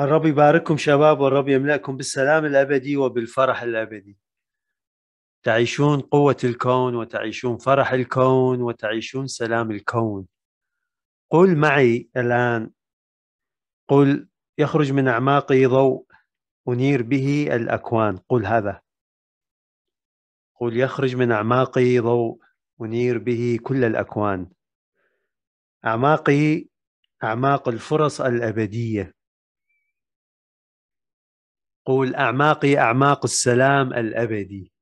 الرب يبارككم شباب والرب يملأكم بالسلام الأبدي وبالفرح الأبدي تعيشون قوة الكون وتعيشون فرح الكون وتعيشون سلام الكون قل معي الآن قل يخرج من أعماقي ضوء أنير به الأكوان قل هذا قل يخرج من أعماقي ضوء أنير به كل الأكوان أعماقي أعماق الفرص الأبدية قول أعماقي أعماق السلام الأبدي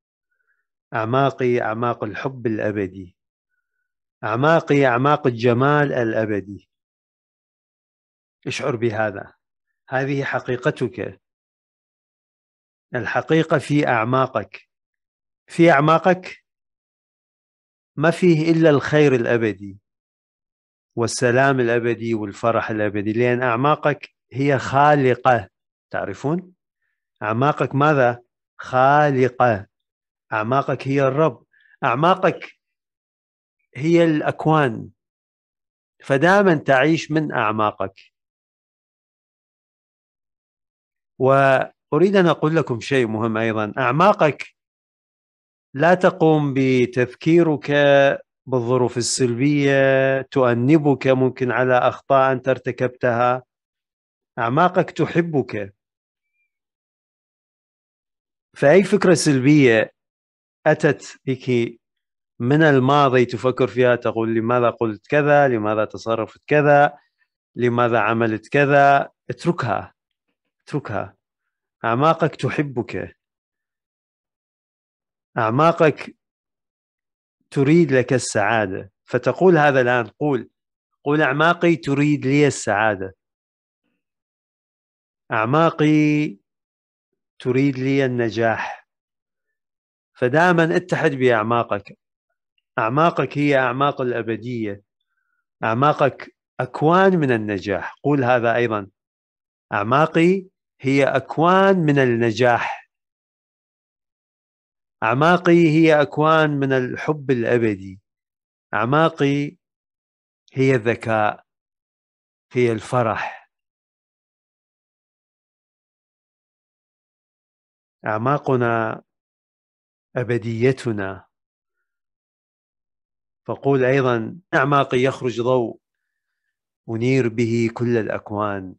أعماقي أعماق الحب الأبدي أعماقي أعماق الجمال الأبدي اشعر بهذا هذه حقيقتك الحقيقة في أعماقك في أعماقك ما فيه إلا الخير الأبدي والسلام الأبدي والفرح الأبدي لأن أعماقك هي خالقة تعرفون أعماقك ماذا؟ خالقة أعماقك هي الرب أعماقك هي الأكوان فدائما تعيش من أعماقك وأريد أن أقول لكم شيء مهم أيضا أعماقك لا تقوم بتذكيرك بالظروف السلبية تؤنبك ممكن على أخطاء أنت ارتكبتها أعماقك تحبك فاي فكره سلبيه اتت بك من الماضي تفكر فيها تقول لماذا قلت كذا لماذا تصرفت كذا لماذا عملت كذا اتركها اتركها اعماقك تحبك اعماقك تريد لك السعاده فتقول هذا الان قول قول اعماقي تريد لي السعاده اعماقي تريد لي النجاح فدائما اتحد باعماقك اعماقك هي اعماق الابديه اعماقك اكوان من النجاح قول هذا ايضا اعماقي هي اكوان من النجاح اعماقي هي اكوان من الحب الابدي اعماقي هي الذكاء هي الفرح أعماقنا أبديتنا فقول أيضا أعماقي يخرج ضوء أنير به كل الأكوان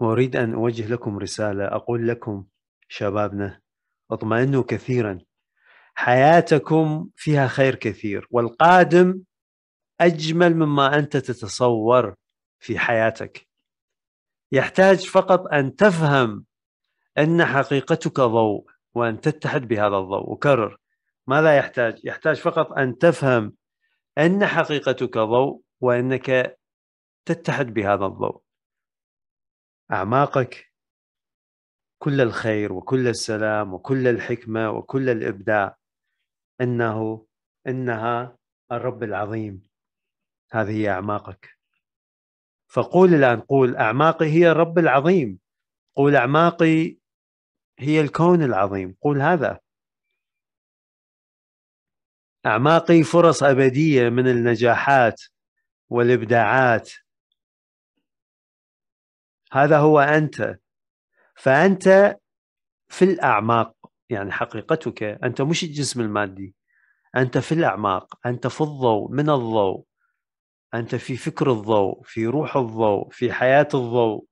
وأريد أن أوجه لكم رسالة أقول لكم شبابنا اطمئنوا كثيرا حياتكم فيها خير كثير والقادم أجمل مما أنت تتصور في حياتك يحتاج فقط أن تفهم أن حقيقتك ضوء وأن تتحد بهذا الضوء أكرر ماذا يحتاج؟ يحتاج فقط أن تفهم أن حقيقتك ضوء وأنك تتحد بهذا الضوء أعماقك كل الخير وكل السلام وكل الحكمة وكل الإبداع إنه إنها الرب العظيم هذه هي أعماقك فقول الآن قول أعماقي هي الرب العظيم قول أعماقي هي الكون العظيم قول هذا أعماقي فرص أبدية من النجاحات والإبداعات هذا هو أنت فأنت في الأعماق يعني حقيقتك أنت مش الجسم المادي أنت في الأعماق أنت في الضوء من الضوء انت في فكر الضوء في روح الضوء في حياه الضوء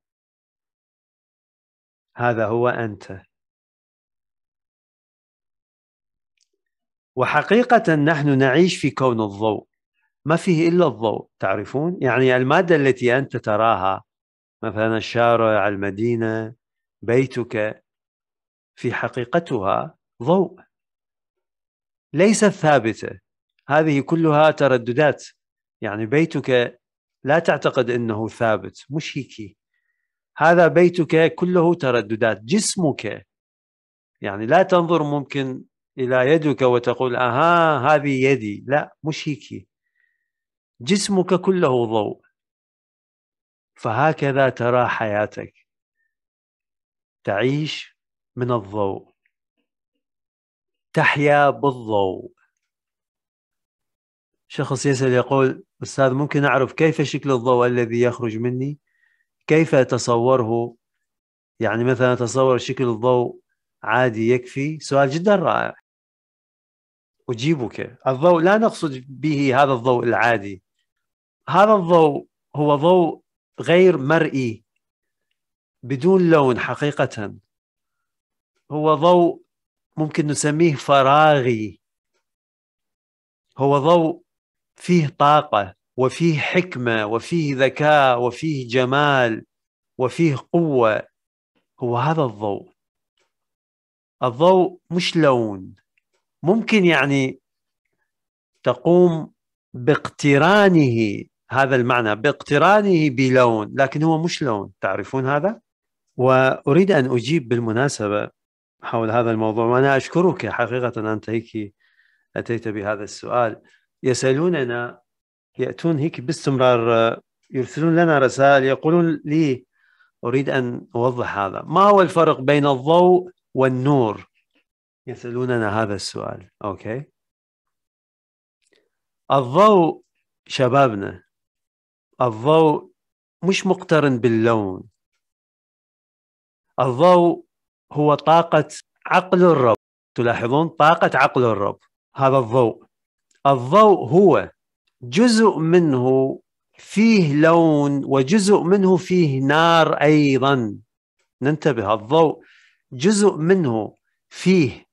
هذا هو انت وحقيقه نحن نعيش في كون الضوء ما فيه الا الضوء تعرفون يعني الماده التي انت تراها مثلا الشارع المدينه بيتك في حقيقتها ضوء ليست ثابته هذه كلها ترددات يعني بيتك لا تعتقد انه ثابت مش هيك هذا بيتك كله ترددات جسمك يعني لا تنظر ممكن الى يدك وتقول اها هذه يدي لا مش هيك جسمك كله ضوء فهكذا ترى حياتك تعيش من الضوء تحيا بالضوء شخص يسأل يقول أستاذ ممكن أعرف كيف شكل الضوء الذي يخرج مني كيف أتصوره يعني مثلا أتصور شكل الضوء عادي يكفي سؤال جدا رائع أجيبك الضوء لا نقصد به هذا الضوء العادي هذا الضوء هو ضوء غير مرئي بدون لون حقيقة هو ضوء ممكن نسميه فراغي هو ضوء فيه طاقه وفيه حكمه وفيه ذكاء وفيه جمال وفيه قوه هو هذا الضوء الضوء مش لون ممكن يعني تقوم باقترانه هذا المعنى باقترانه بلون لكن هو مش لون تعرفون هذا واريد ان اجيب بالمناسبه حول هذا الموضوع وانا اشكرك حقيقه انت هيك اتيت بهذا السؤال يسألوننا يأتون هيك باستمرار آه، يرسلون لنا رسائل يقولون لي أريد أن أوضح هذا ما هو الفرق بين الضوء والنور يسألوننا هذا السؤال أوكي الضوء شبابنا الضوء مش مقترن باللون الضوء هو طاقة عقل الرب تلاحظون طاقة عقل الرب هذا الضوء الضوء هو جزء منه فيه لون وجزء منه فيه نار ايضا ننتبه الضوء جزء منه فيه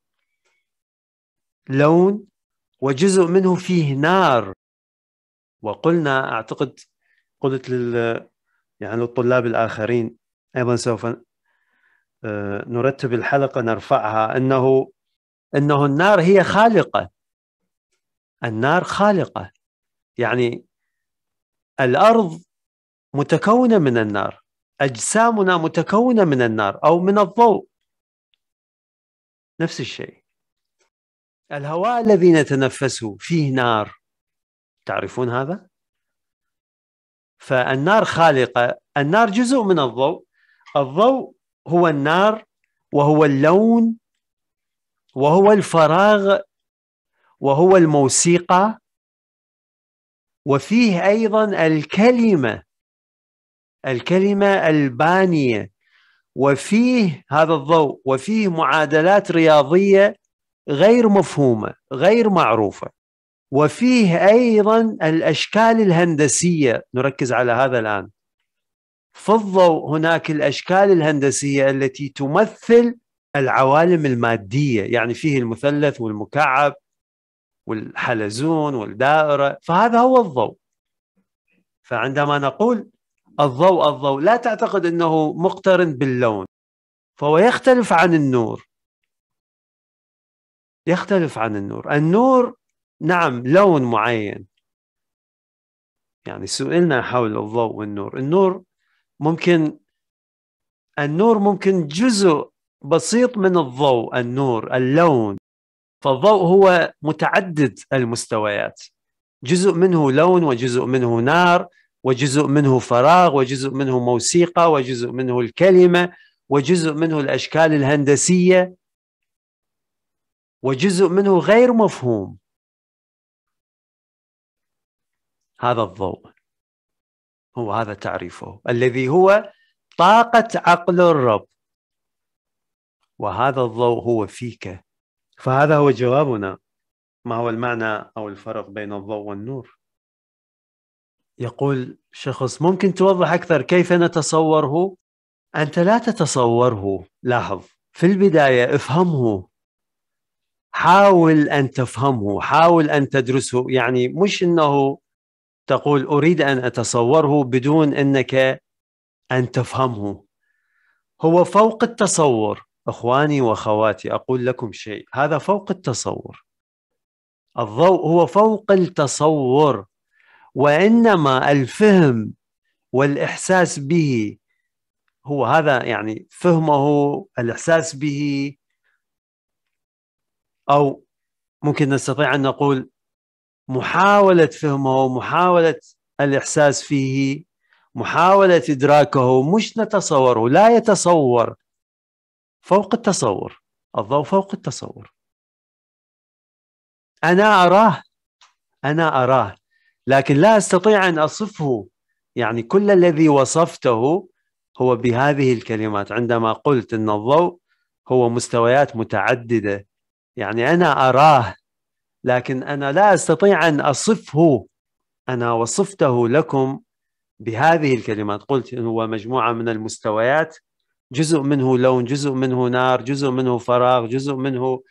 لون وجزء منه فيه نار وقلنا اعتقد قلت لل يعني للطلاب الاخرين ايضا سوف آه، نرتب الحلقه نرفعها انه انه النار هي خالقه النار خالقه يعني الارض متكونه من النار اجسامنا متكونه من النار او من الضوء نفس الشيء الهواء الذي نتنفسه فيه نار تعرفون هذا فالنار خالقه النار جزء من الضوء الضوء هو النار وهو اللون وهو الفراغ وهو الموسيقى وفيه ايضا الكلمه الكلمه البانيه وفيه هذا الضوء وفيه معادلات رياضيه غير مفهومه غير معروفه وفيه ايضا الاشكال الهندسيه نركز على هذا الان في الضوء هناك الاشكال الهندسيه التي تمثل العوالم الماديه يعني فيه المثلث والمكعب والحلزون والدائرة فهذا هو الضوء فعندما نقول الضوء الضوء لا تعتقد أنه مقترن باللون فهو يختلف عن النور يختلف عن النور النور نعم لون معين يعني سئلنا حول الضوء والنور النور ممكن النور ممكن جزء بسيط من الضوء النور اللون فالضوء هو متعدد المستويات جزء منه لون وجزء منه نار وجزء منه فراغ وجزء منه موسيقى وجزء منه الكلمه وجزء منه الاشكال الهندسيه وجزء منه غير مفهوم هذا الضوء هو هذا تعريفه الذي هو طاقه عقل الرب وهذا الضوء هو فيك فهذا هو جوابنا ما هو المعنى أو الفرق بين الضوء والنور يقول شخص ممكن توضح أكثر كيف نتصوره أنت لا تتصوره لاحظ في البداية افهمه حاول أن تفهمه حاول أن تدرسه يعني مش أنه تقول أريد أن أتصوره بدون أنك أن تفهمه هو فوق التصور اخواني واخواتي اقول لكم شيء هذا فوق التصور الضوء هو فوق التصور وانما الفهم والاحساس به هو هذا يعني فهمه الاحساس به او ممكن نستطيع ان نقول محاوله فهمه محاوله الاحساس فيه محاوله ادراكه مش نتصوره لا يتصور فوق التصور الضوء فوق التصور أنا أراه أنا أراه لكن لا أستطيع أن أصفه يعني كل الذي وصفته هو بهذه الكلمات عندما قلت أن الضوء هو مستويات متعددة يعني أنا أراه لكن أنا لا أستطيع أن أصفه أنا وصفته لكم بهذه الكلمات قلت هو مجموعة من المستويات جزء منه لون جزء منه نار جزء منه فراغ جزء منه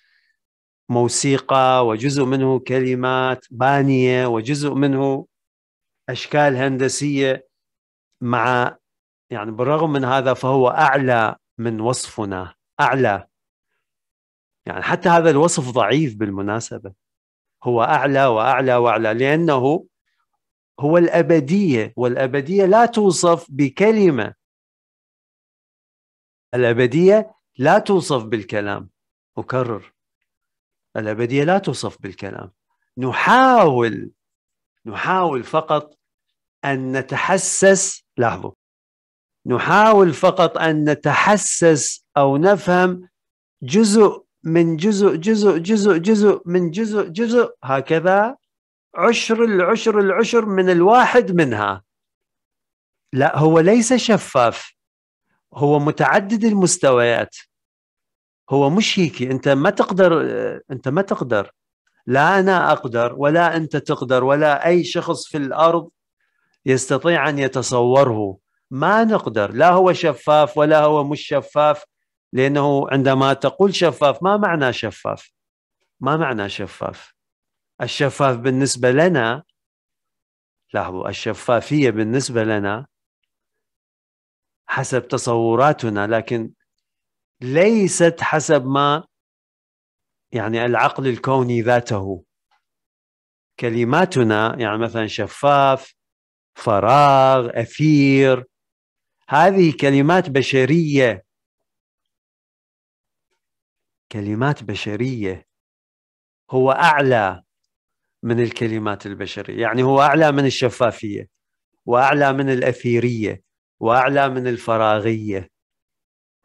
موسيقى وجزء منه كلمات بانيه وجزء منه اشكال هندسيه مع يعني بالرغم من هذا فهو اعلى من وصفنا اعلى يعني حتى هذا الوصف ضعيف بالمناسبه هو اعلى واعلى واعلى لانه هو الابديه والابديه لا توصف بكلمه الابديه لا توصف بالكلام اكرر الابديه لا توصف بالكلام نحاول نحاول فقط ان نتحسس لاحظوا نحاول فقط ان نتحسس او نفهم جزء من جزء جزء جزء جزء من جزء جزء هكذا عشر العشر العشر من الواحد منها لا هو ليس شفاف هو متعدد المستويات هو مش هيك انت ما تقدر انت ما تقدر لا انا اقدر ولا انت تقدر ولا اي شخص في الارض يستطيع ان يتصوره ما نقدر لا هو شفاف ولا هو مش شفاف لانه عندما تقول شفاف ما معنى شفاف ما معنى شفاف الشفاف بالنسبه لنا لاحظوا الشفافيه بالنسبه لنا حسب تصوراتنا لكن ليست حسب ما يعني العقل الكوني ذاته كلماتنا يعني مثلا شفاف فراغ اثير هذه كلمات بشريه كلمات بشريه هو اعلى من الكلمات البشريه يعني هو اعلى من الشفافيه واعلى من الاثيريه واعلى من الفراغيه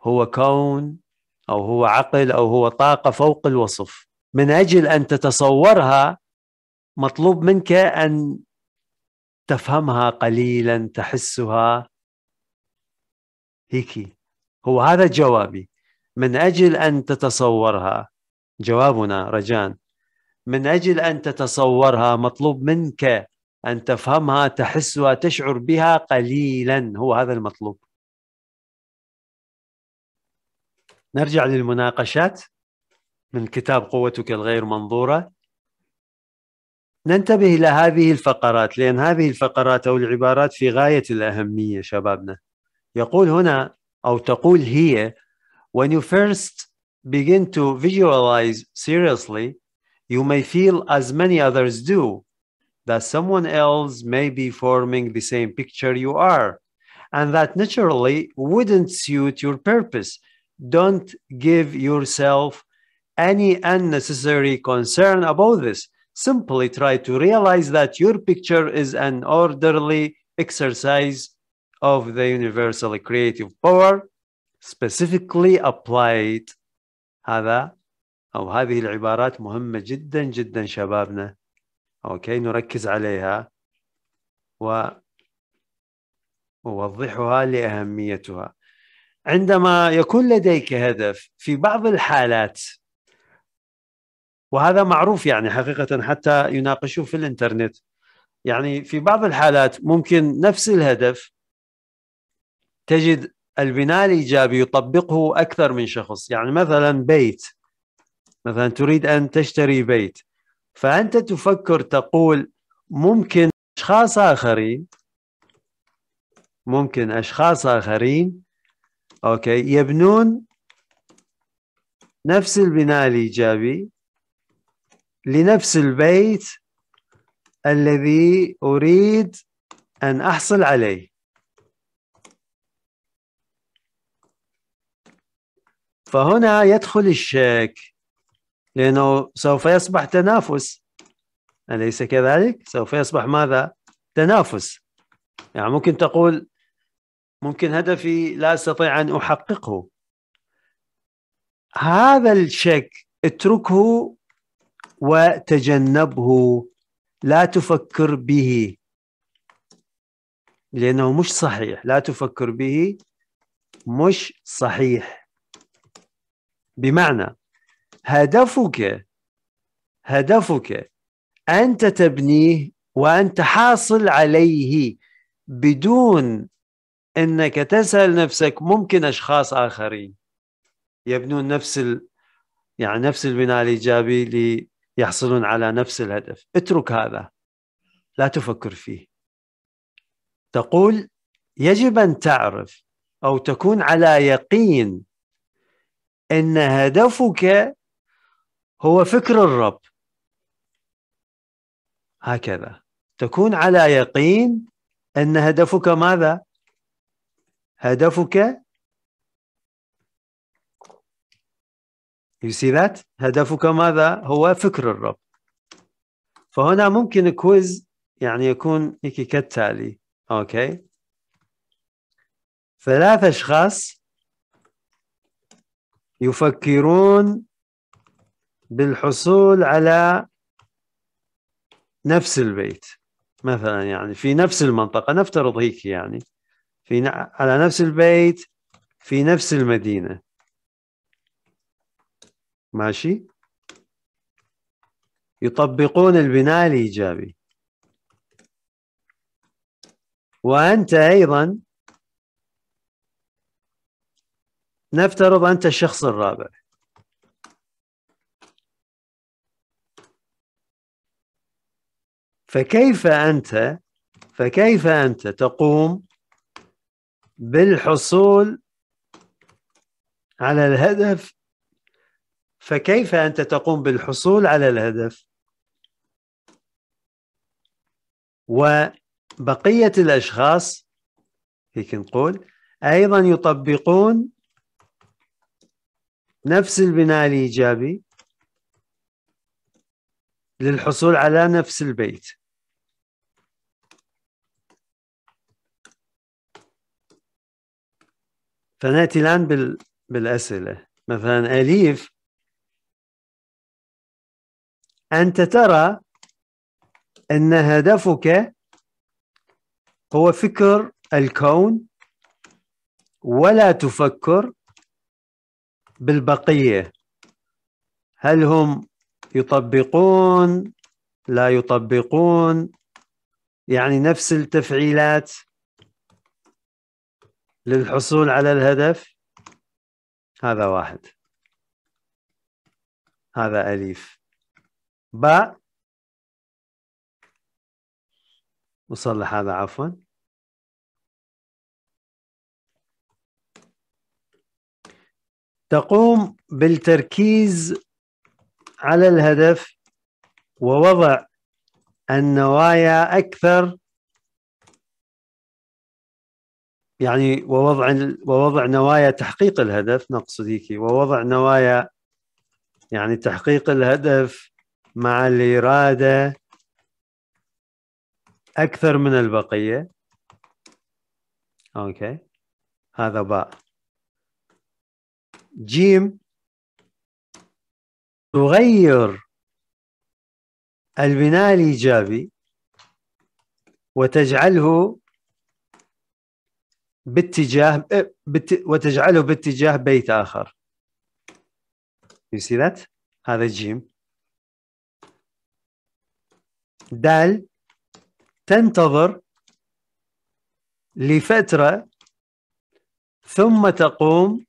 هو كون او هو عقل او هو طاقه فوق الوصف من اجل ان تتصورها مطلوب منك ان تفهمها قليلا تحسها هيك هو هذا جوابي من اجل ان تتصورها جوابنا رجاء من اجل ان تتصورها مطلوب منك أن تفهمها تحسها تشعر بها قليلا هو هذا المطلوب نرجع للمناقشات من كتاب قوتك الغير منظورة ننتبه إلى هذه الفقرات لأن هذه الفقرات أو العبارات في غاية الأهمية شبابنا يقول هنا أو تقول هي when you first begin to visualize seriously you may feel as many others do that someone else may be forming the same picture you are, and that naturally wouldn't suit your purpose. Don't give yourself any unnecessary concern about this. Simply try to realize that your picture is an orderly exercise of the universal creative power specifically applied هذا أو هذه العبارات مهمة جدا جدا شبابنا اوكي نركز عليها و اوضحها لاهميتها عندما يكون لديك هدف في بعض الحالات وهذا معروف يعني حقيقه حتى يناقشوه في الانترنت يعني في بعض الحالات ممكن نفس الهدف تجد البناء الايجابي يطبقه اكثر من شخص يعني مثلا بيت مثلا تريد ان تشتري بيت فأنت تفكر تقول ممكن أشخاص آخرين ممكن أشخاص آخرين أوكي يبنون نفس البناء الإيجابي لنفس البيت الذي أريد أن أحصل عليه فهنا يدخل الشك لأنه سوف يصبح تنافس أليس كذلك؟ سوف يصبح ماذا؟ تنافس يعني ممكن تقول ممكن هدفي لا أستطيع أن أحققه هذا الشك اتركه وتجنبه لا تفكر به لأنه مش صحيح لا تفكر به مش صحيح بمعنى هدفك هدفك أنت تبنيه وأنت حاصل عليه بدون أنك تسأل نفسك ممكن أشخاص آخرين يبنون نفس ال... يعني نفس البناء الإيجابي ليحصلون على نفس الهدف اترك هذا لا تفكر فيه تقول يجب أن تعرف أو تكون على يقين أن هدفك هو فكر الرب هكذا تكون على يقين ان هدفك ماذا هدفك You see that? هدفك ماذا؟ هو فكر الرب. فهنا ممكن كويز يعني يكون هيك كالتالي، اوكي؟ ثلاثة أشخاص يفكرون بالحصول على نفس البيت مثلا يعني في نفس المنطقة نفترض هيك يعني في على نفس البيت في نفس المدينة ماشي يطبقون البناء الإيجابي وأنت أيضا نفترض أنت الشخص الرابع فكيف أنت فكيف أنت تقوم بالحصول على الهدف فكيف أنت تقوم بالحصول على الهدف وبقية الأشخاص هيك نقول أيضا يطبقون نفس البناء الإيجابي للحصول على نفس البيت فناتي الان بال... بالاسئله مثلا اليف انت ترى ان هدفك هو فكر الكون ولا تفكر بالبقيه هل هم يطبقون لا يطبقون يعني نفس التفعيلات للحصول على الهدف هذا واحد هذا أليف باء وصلح هذا عفوا تقوم بالتركيز على الهدف ووضع النوايا أكثر يعني ووضع ووضع نوايا تحقيق الهدف نقصد هيك ووضع نوايا يعني تحقيق الهدف مع الإرادة أكثر من البقية أوكي هذا باء جيم تغير البناء الإيجابي وتجعله باتجاه إيه، بت... وتجعله باتجاه بيت آخر you see that هذا جيم دال تنتظر لفترة ثم تقوم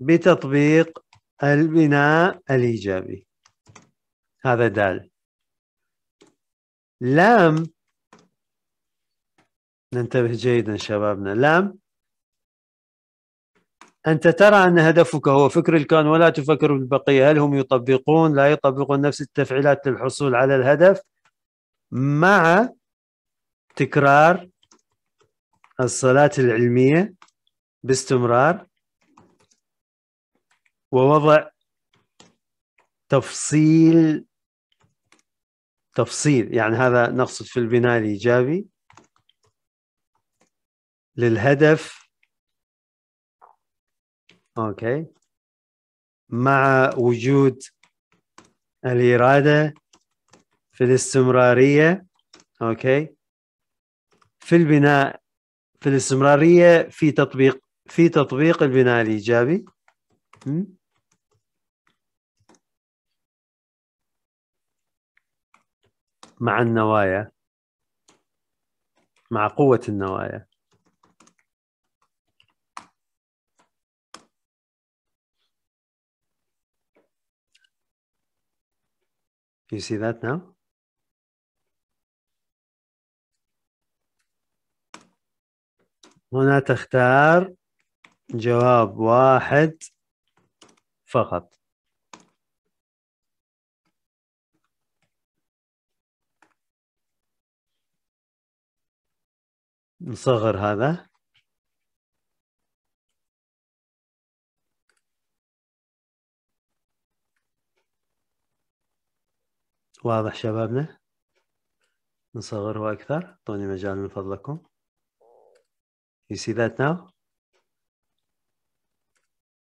بتطبيق البناء الإيجابي هذا دال لام ننتبه جيدا شبابنا لام أنت ترى أن هدفك هو فكر الكون ولا تفكر بالبقية هل هم يطبقون لا يطبقون نفس التفعيلات للحصول على الهدف مع تكرار الصلاة العلمية باستمرار ووضع تفصيل تفصيل يعني هذا نقصد في البناء الإيجابي للهدف اوكي مع وجود الاراده في الاستمراريه اوكي في البناء في الاستمراريه في تطبيق في تطبيق البناء الايجابي مع النوايا مع قوة النوايا You see that now? هنا تختار جواب واحد فقط نصغر هذا واضح شبابنا نصغره أكثر أعطوني مجال من فضلكم You see that now?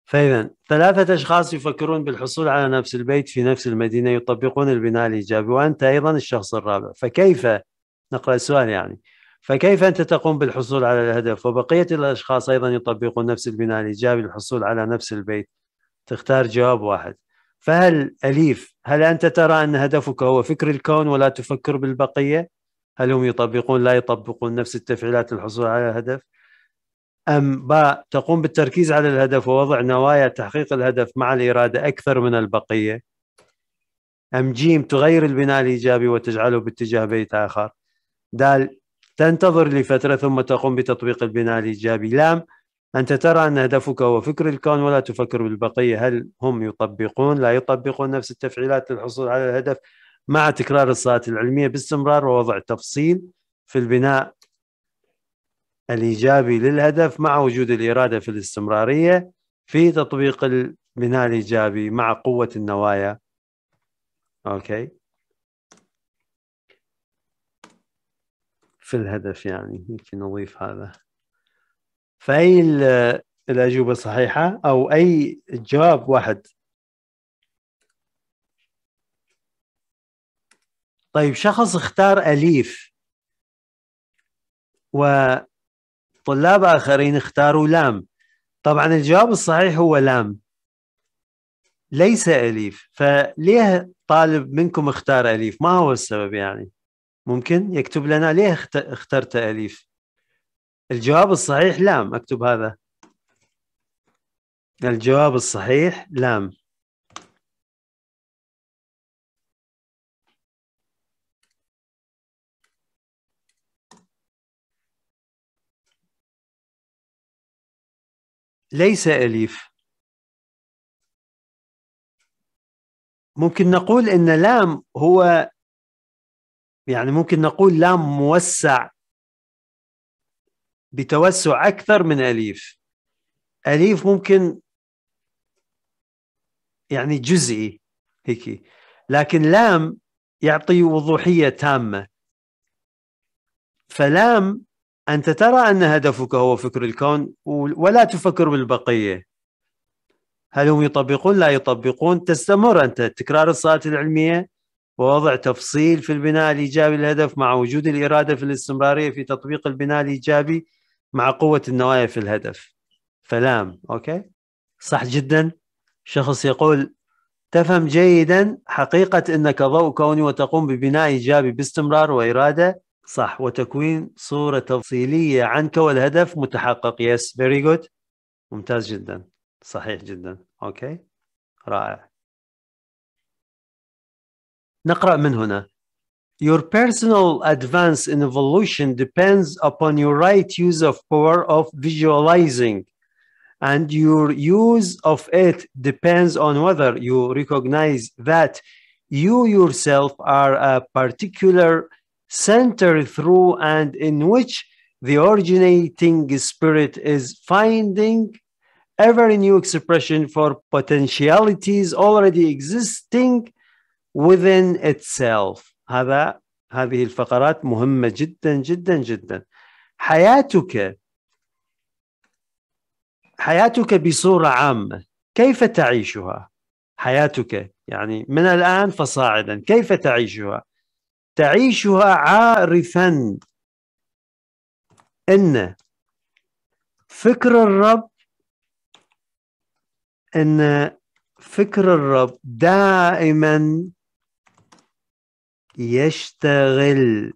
فإذا ثلاثة أشخاص يفكرون بالحصول على نفس البيت في نفس المدينة يطبقون البناء الإيجابي وأنت أيضا الشخص الرابع فكيف نقرأ السؤال يعني فكيف أنت تقوم بالحصول على الهدف وبقية الأشخاص أيضا يطبقون نفس البناء الإيجابي للحصول على نفس البيت تختار جواب واحد فهل أليف هل أنت ترى أن هدفك هو فكر الكون ولا تفكر بالبقية هل هم يطبقون لا يطبقون نفس التفعيلات للحصول على الهدف أم باء تقوم بالتركيز على الهدف ووضع نوايا تحقيق الهدف مع الإرادة أكثر من البقية أم جيم تغير البناء الإيجابي وتجعله باتجاه بيت آخر دال تنتظر لفترة ثم تقوم بتطبيق البناء الإيجابي لام أنت ترى أن هدفك هو فكر الكون ولا تفكر بالبقية هل هم يطبقون لا يطبقون نفس التفعيلات للحصول على الهدف مع تكرار الصلاة العلمية باستمرار ووضع تفصيل في البناء الإيجابي للهدف مع وجود الإرادة في الاستمرارية في تطبيق البناء الإيجابي مع قوة النوايا أوكي في الهدف يعني يمكن نضيف هذا فاي الاجوبه الصحيحه او اي جواب واحد طيب شخص اختار اليف وطلاب اخرين اختاروا لام طبعا الجواب الصحيح هو لام ليس اليف فليه طالب منكم اختار اليف ما هو السبب يعني ممكن يكتب لنا ليه اخترت اليف الجواب الصحيح لام اكتب هذا الجواب الصحيح لام ليس أليف ممكن نقول أن لام هو يعني ممكن نقول لام موسع بتوسع اكثر من اليف اليف ممكن يعني جزئي هيك لكن لام يعطي وضوحيه تامه فلام انت ترى ان هدفك هو فكر الكون ولا تفكر بالبقيه هل هم يطبقون لا يطبقون تستمر انت تكرار الصلاه العلميه ووضع تفصيل في البناء الايجابي للهدف مع وجود الاراده في الاستمراريه في تطبيق البناء الايجابي مع قوة النوايا في الهدف فلام أوكي صح جدا شخص يقول تفهم جيدا حقيقة أنك ضوء كوني وتقوم ببناء إيجابي باستمرار وإرادة صح وتكوين صورة تفصيلية عنك والهدف متحقق يس فيري جود ممتاز جدا صحيح جدا أوكي رائع نقرأ من هنا Your personal advance in evolution depends upon your right use of power of visualizing and your use of it depends on whether you recognize that you yourself are a particular center through and in which the originating spirit is finding ever new expression for potentialities already existing within itself. هذا هذه الفقرات مهمة جدا جدا جدا حياتك حياتك بصورة عامة كيف تعيشها حياتك يعني من الآن فصاعدا كيف تعيشها تعيشها عارفا أن فكر الرب أن فكر الرب دائما يشتغل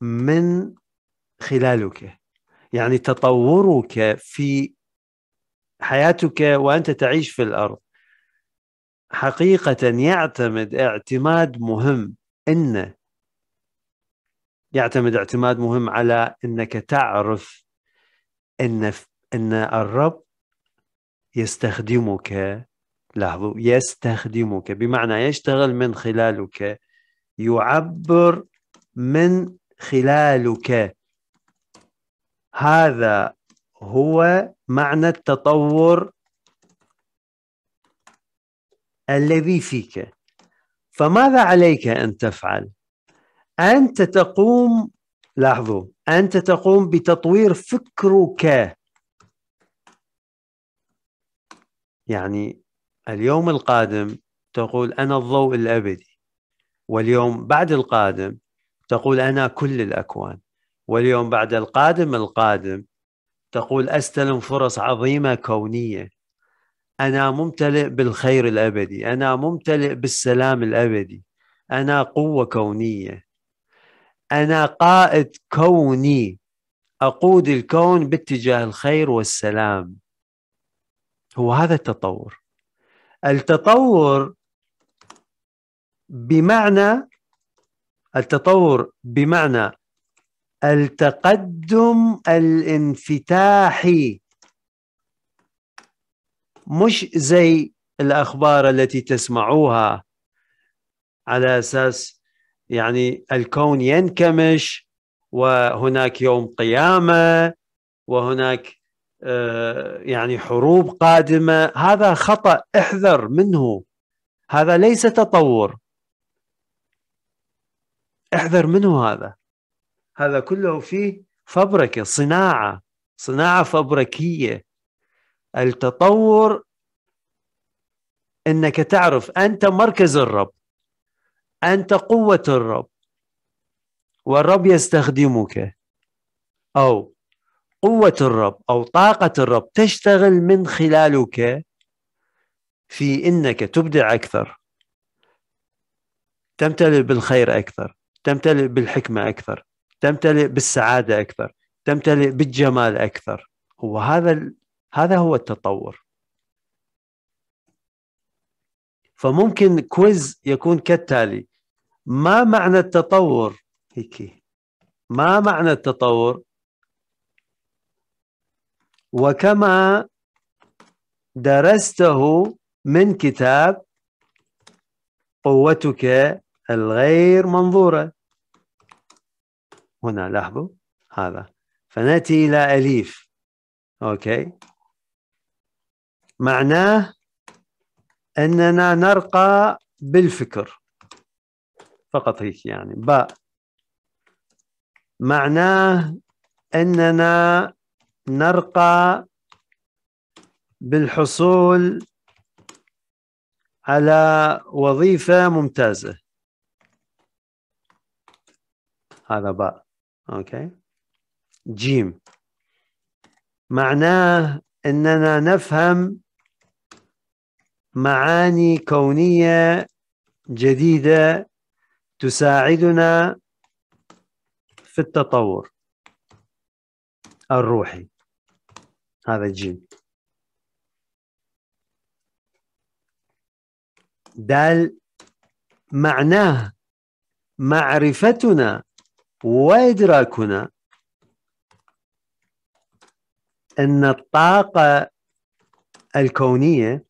من خلالك يعني تطورك في حياتك وانت تعيش في الارض حقيقه يعتمد اعتماد مهم ان يعتمد اعتماد مهم على انك تعرف ان ان الرب يستخدمك لاحظوا يستخدمك بمعنى يشتغل من خلالك يعبر من خلالك هذا هو معنى التطور الذي فيك فماذا عليك ان تفعل انت تقوم لاحظوا انت تقوم بتطوير فكرك يعني اليوم القادم تقول انا الضوء الابدي واليوم بعد القادم تقول أنا كل الأكوان واليوم بعد القادم القادم تقول أستلم فرص عظيمة كونية أنا ممتلئ بالخير الأبدي أنا ممتلئ بالسلام الأبدي أنا قوة كونية أنا قائد كوني أقود الكون باتجاه الخير والسلام هو هذا التطور التطور بمعنى التطور بمعنى التقدم الانفتاحي مش زي الأخبار التي تسمعوها على أساس يعني الكون ينكمش وهناك يوم قيامة وهناك آه، يعني حروب قادمة هذا خطأ احذر منه هذا ليس تطور احذر منه هذا هذا كله فيه فبركة صناعة صناعة فبركية التطور انك تعرف انت مركز الرب انت قوه الرب والرب يستخدمك او قوه الرب او طاقه الرب تشتغل من خلالك في انك تبدع اكثر تمتلئ بالخير اكثر تمتلئ بالحكمه اكثر تمتلئ بالسعاده اكثر تمتلئ بالجمال اكثر هو هذا هذا هو التطور فممكن كويز يكون كالتالي ما معنى التطور هيك ما معنى التطور وكما درسته من كتاب قوتك الغير منظورة هنا لاحظوا هذا فنأتي إلى أليف أوكي معناه أننا نرقى بالفكر فقط هيك يعني باء معناه أننا نرقى بالحصول على وظيفة ممتازة هذا باء اوكي جيم معناه اننا نفهم معاني كونيه جديده تساعدنا في التطور الروحي هذا جيم دال معناه معرفتنا وإدراكنا أن الطاقة الكونية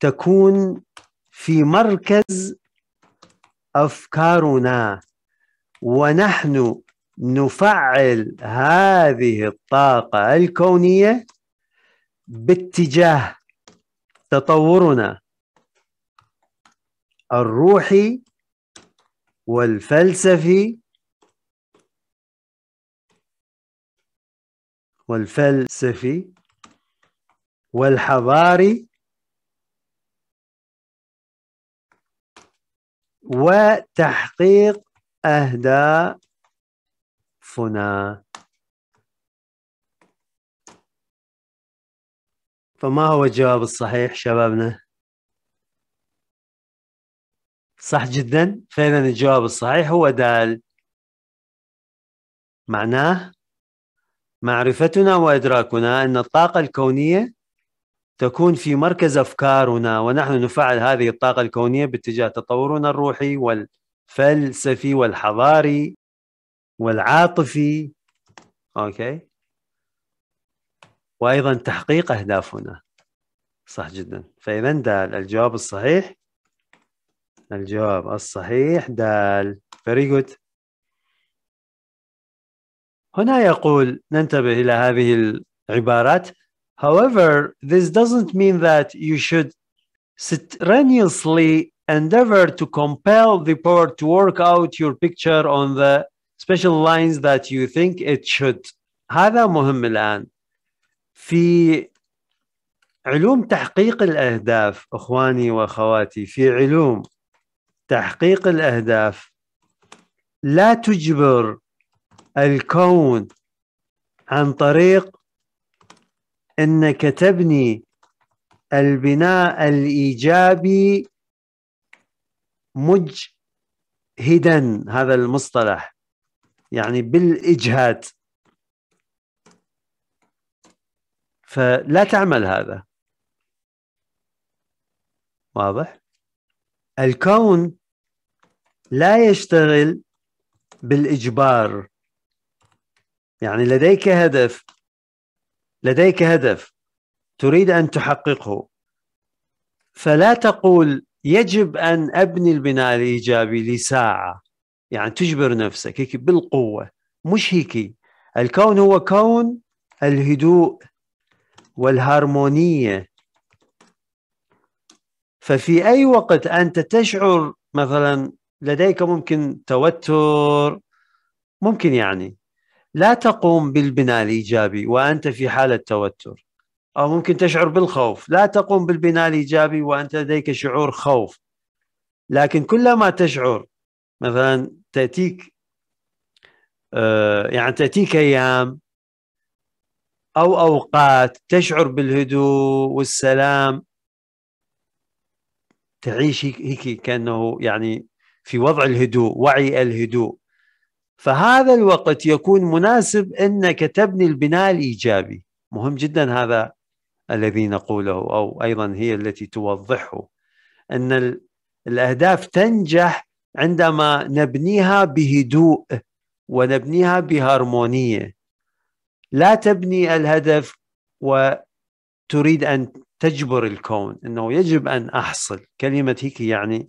تكون في مركز أفكارنا ونحن نفعل هذه الطاقة الكونية باتجاه تطورنا الروحي والفلسفي والفلسفي والحضاري وتحقيق أهدافنا فما هو الجواب الصحيح شبابنا؟ صح جدا فعلا الجواب الصحيح هو دال معناه معرفتنا وإدراكنا أن الطاقة الكونية تكون في مركز أفكارنا ونحن نفعل هذه الطاقة الكونية باتجاه تطورنا الروحي والفلسفي والحضاري والعاطفي أوكي وأيضا تحقيق أهدافنا صح جدا فإذا دال الجواب الصحيح الجواب الصحيح دال Very جود هنا يقول ننتبه إلى هذه العبارات However, this doesn't mean that you should strenuously endeavor to compel the power to work out your picture on the special lines that you think it should. هذا مهم الآن. في علوم تحقيق الأهداف إخواني وأخواتي في علوم تحقيق الأهداف لا تجبر الكون عن طريق أنك تبني البناء الإيجابي مجهدا هذا المصطلح يعني بالإجهاد فلا تعمل هذا واضح الكون لا يشتغل بالاجبار يعني لديك هدف لديك هدف تريد ان تحققه فلا تقول يجب ان ابني البناء الايجابي لساعه يعني تجبر نفسك هيك بالقوه مش هيك الكون هو كون الهدوء والهارمونيه ففي اي وقت انت تشعر مثلا لديك ممكن توتر ممكن يعني لا تقوم بالبناء الايجابي وانت في حاله توتر او ممكن تشعر بالخوف لا تقوم بالبناء الايجابي وانت لديك شعور خوف لكن كلما تشعر مثلا تاتيك آه، يعني تاتيك ايام او اوقات تشعر بالهدوء والسلام تعيش هيك كانه يعني في وضع الهدوء وعي الهدوء فهذا الوقت يكون مناسب انك تبني البناء الايجابي مهم جدا هذا الذي نقوله او ايضا هي التي توضحه ان الاهداف تنجح عندما نبنيها بهدوء ونبنيها بهارمونيه لا تبني الهدف وتريد ان تجبر الكون انه يجب ان احصل كلمه هيك يعني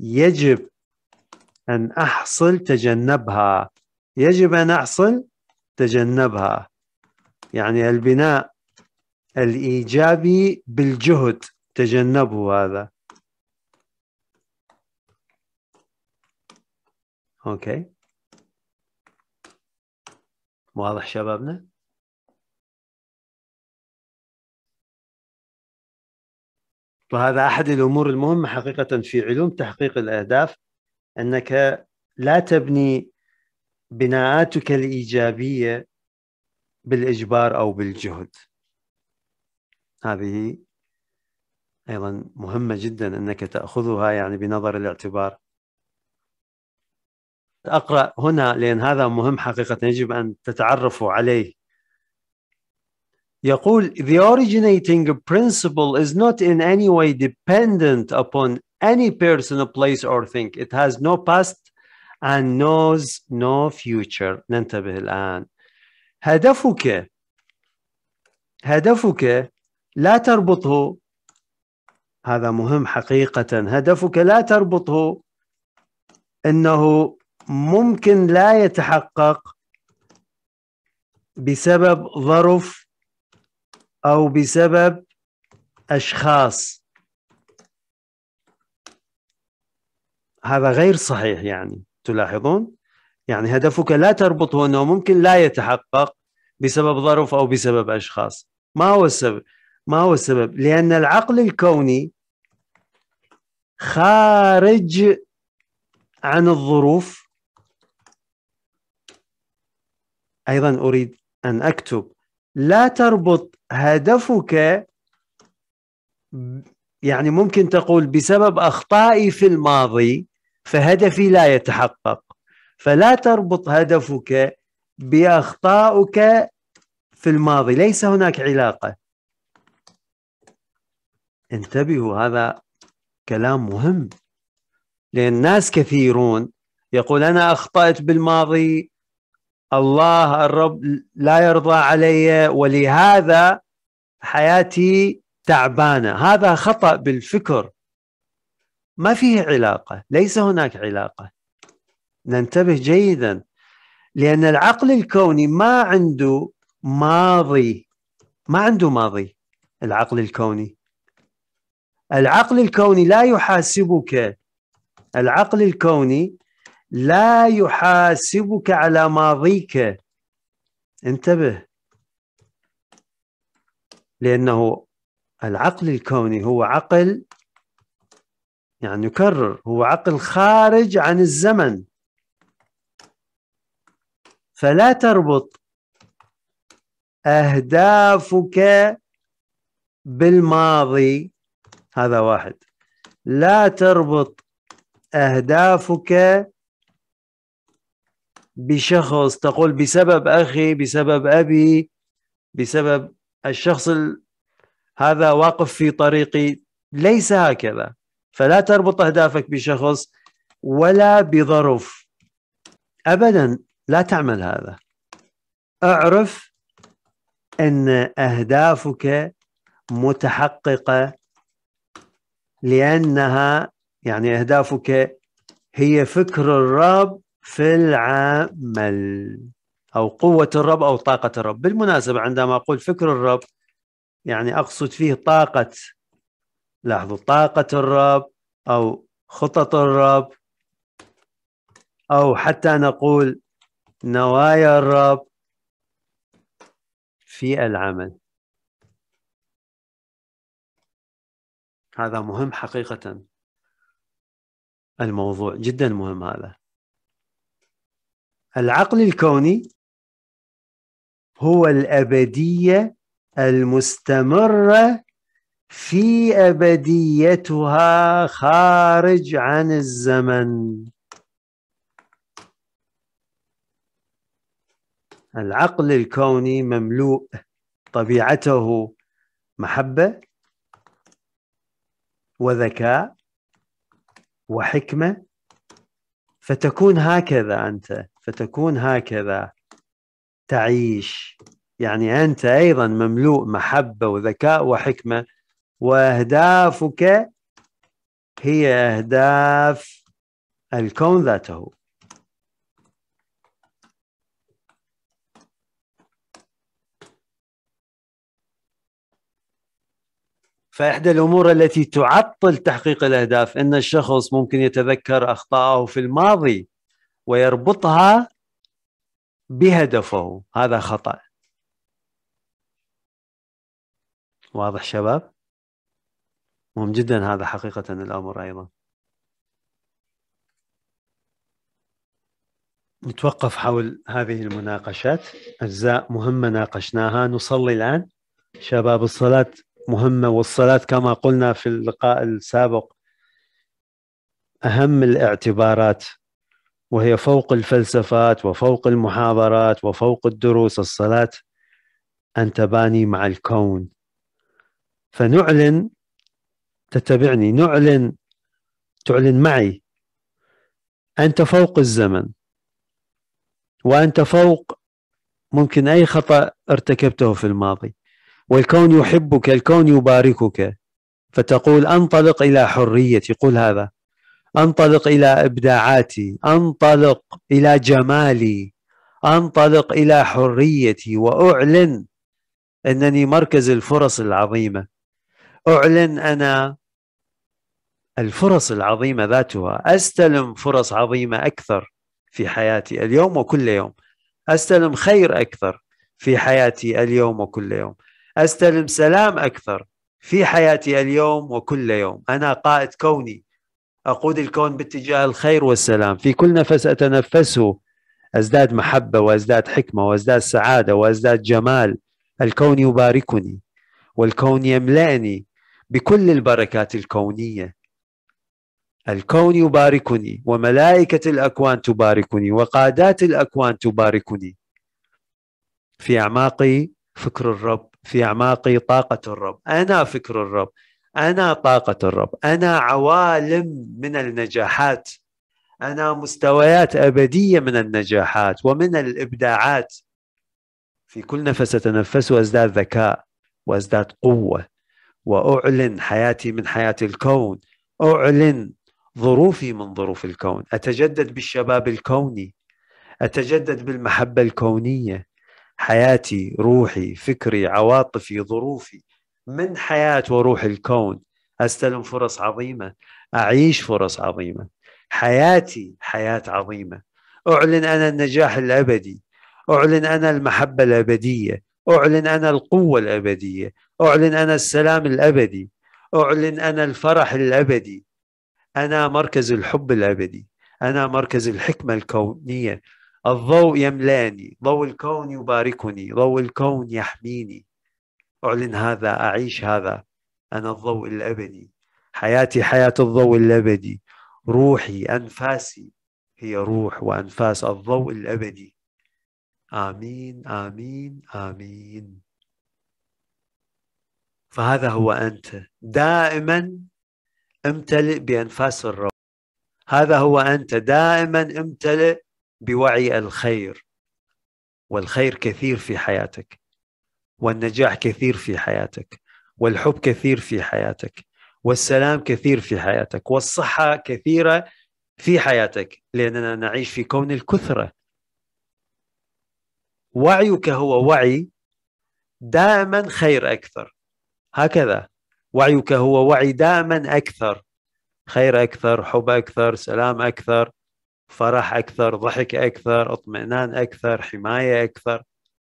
يجب أن أحصل تجنبها يجب أن أحصل تجنبها يعني البناء الإيجابي بالجهد تجنبه هذا أوكي واضح شبابنا؟ فهذا أحد الأمور المهمة حقيقة في علوم تحقيق الأهداف انك لا تبني بناءاتك الايجابيه بالاجبار او بالجهد هذه ايضا مهمه جدا انك تاخذها يعني بنظر الاعتبار اقرا هنا لان هذا مهم حقيقه يجب ان تتعرفوا عليه يقول the originating principle is not in any way dependent upon any person, place or thing. It has no past and knows no future. ننتبه الآن. هدفك هدفك لا تربطه هذا مهم حقيقة هدفك لا تربطه أنه ممكن لا يتحقق بسبب ظرف أو بسبب أشخاص هذا غير صحيح يعني تلاحظون يعني هدفك لا تربطه أنه ممكن لا يتحقق بسبب ظرف أو بسبب أشخاص ما هو السبب ما هو السبب لأن العقل الكوني خارج عن الظروف أيضا أريد أن أكتب لا تربط هدفك يعني ممكن تقول بسبب أخطائي في الماضي فهدفي لا يتحقق فلا تربط هدفك باخطائك في الماضي ليس هناك علاقه انتبهوا هذا كلام مهم لان ناس كثيرون يقول انا اخطات بالماضي الله الرب لا يرضى علي ولهذا حياتي تعبانه هذا خطا بالفكر ما فيه علاقه ليس هناك علاقه ننتبه جيدا لان العقل الكوني ما عنده ماضي ما عنده ماضي العقل الكوني العقل الكوني لا يحاسبك العقل الكوني لا يحاسبك على ماضيك انتبه لانه العقل الكوني هو عقل يعني يكرر هو عقل خارج عن الزمن فلا تربط أهدافك بالماضي هذا واحد لا تربط أهدافك بشخص تقول بسبب أخي بسبب أبي بسبب الشخص هذا واقف في طريقي ليس هكذا فلا تربط اهدافك بشخص ولا بظرف ابدا لا تعمل هذا اعرف ان اهدافك متحققه لانها يعني اهدافك هي فكر الرب في العمل او قوه الرب او طاقه الرب بالمناسبه عندما اقول فكر الرب يعني اقصد فيه طاقه لاحظوا طاقة الرب أو خطط الرب أو حتى نقول نوايا الرب في العمل هذا مهم حقيقة الموضوع جدا مهم هذا العقل الكوني هو الأبدية المستمرة في أبديتها خارج عن الزمن العقل الكوني مملوء طبيعته محبة وذكاء وحكمة فتكون هكذا أنت فتكون هكذا تعيش يعني أنت أيضا مملوء محبة وذكاء وحكمة واهدافك هي اهداف الكون ذاته فإحدى الأمور التي تعطل تحقيق الأهداف أن الشخص ممكن يتذكر أخطاءه في الماضي ويربطها بهدفه هذا خطأ واضح شباب مهم جدا هذا حقيقة الأمر أيضا نتوقف حول هذه المناقشات أجزاء مهمة ناقشناها نصلي الآن شباب الصلاة مهمة والصلاة كما قلنا في اللقاء السابق أهم الاعتبارات وهي فوق الفلسفات وفوق المحاضرات وفوق الدروس الصلاة أن تباني مع الكون فنعلن تتبعني نعلن تعلن معي أنت فوق الزمن وأنت فوق ممكن أي خطأ ارتكبته في الماضي والكون يحبك الكون يباركك فتقول أنطلق إلى حريتي قل هذا أنطلق إلى إبداعاتي أنطلق إلى جمالي أنطلق إلى حريتي وأعلن أنني مركز الفرص العظيمة أعلن أنا الفرص العظيمة ذاتها أستلم فرص عظيمة أكثر في حياتي اليوم وكل يوم أستلم خير أكثر في حياتي اليوم وكل يوم أستلم سلام أكثر في حياتي اليوم وكل يوم أنا قائد كوني أقود الكون باتجاه الخير والسلام في كل نفس أتنفسه أزداد محبة وأزداد حكمة وأزداد سعادة وأزداد جمال الكون يباركني والكون يملأني بكل البركات الكونية الكون يباركني وملائكة الأكوان تباركني وقادات الأكوان تباركني في أعماقي فكر الرب في أعماقي طاقة الرب أنا فكر الرب أنا طاقة الرب أنا عوالم من النجاحات أنا مستويات أبدية من النجاحات ومن الإبداعات في كل نفس أتنفسه أزداد ذكاء وأزداد قوة واعلن حياتي من حياه الكون اعلن ظروفي من ظروف الكون اتجدد بالشباب الكوني اتجدد بالمحبه الكونيه حياتي روحي فكري عواطفي ظروفي من حياه وروح الكون استلم فرص عظيمه اعيش فرص عظيمه حياتي حياه عظيمه اعلن انا النجاح الابدي اعلن انا المحبه الابديه اعلن انا القوه الابديه أعلن أنا السلام الأبدي أعلن أنا الفرح الأبدي أنا مركز الحب الأبدي أنا مركز الحكمة الكونية الضوء يملاني ضوء الكون يباركني ضوء الكون يحميني أعلن هذا أعيش هذا أنا الضوء الأبدي حياتي حياة الضوء الأبدي روحي أنفاسي هي روح وأنفاس الضوء الأبدي آمين آمين آمين فهذا هو أنت دائما امتلئ بأنفاس الروح هذا هو أنت دائما امتلئ بوعي الخير والخير كثير في حياتك والنجاح كثير في حياتك والحب كثير في حياتك والسلام كثير في حياتك والصحة كثيرة في حياتك لأننا نعيش في كون الكثرة وعيك هو وعي دائما خير أكثر هكذا وعيك هو وعي دائما أكثر خير أكثر حب أكثر سلام أكثر فرح أكثر ضحك أكثر اطمئنان أكثر حماية أكثر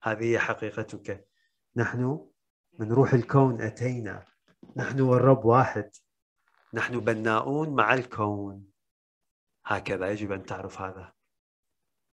هذه حقيقتك نحن من روح الكون أتينا نحن والرب واحد نحن بناؤون مع الكون هكذا يجب أن تعرف هذا